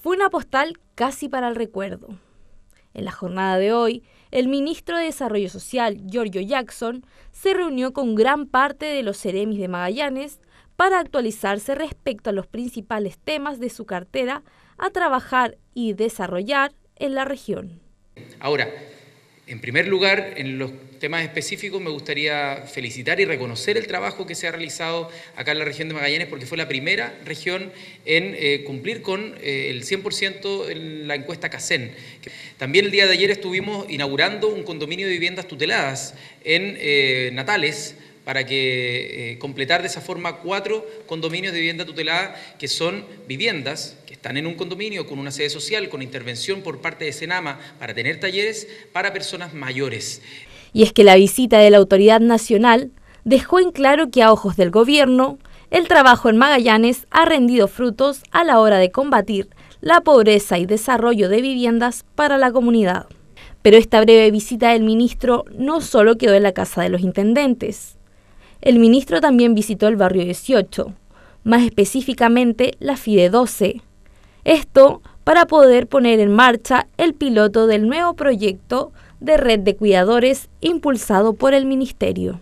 Fue una postal casi para el recuerdo. En la jornada de hoy, el ministro de Desarrollo Social, Giorgio Jackson, se reunió con gran parte de los seremis de Magallanes para actualizarse respecto a los principales temas de su cartera a trabajar y desarrollar en la región. Ahora, en primer lugar, en los temas específicos me gustaría felicitar y reconocer el trabajo que se ha realizado acá en la región de Magallanes porque fue la primera región en eh, cumplir con eh, el 100% en la encuesta CACEN. También el día de ayer estuvimos inaugurando un condominio de viviendas tuteladas en eh, Natales, para que completar de esa forma cuatro condominios de vivienda tutelada que son viviendas están en un condominio con una sede social, con intervención por parte de Senama para tener talleres para personas mayores. Y es que la visita de la autoridad nacional dejó en claro que a ojos del gobierno, el trabajo en Magallanes ha rendido frutos a la hora de combatir la pobreza y desarrollo de viviendas para la comunidad. Pero esta breve visita del ministro no solo quedó en la casa de los intendentes. El ministro también visitó el barrio 18, más específicamente la FIDE 12, esto para poder poner en marcha el piloto del nuevo proyecto de red de cuidadores impulsado por el Ministerio.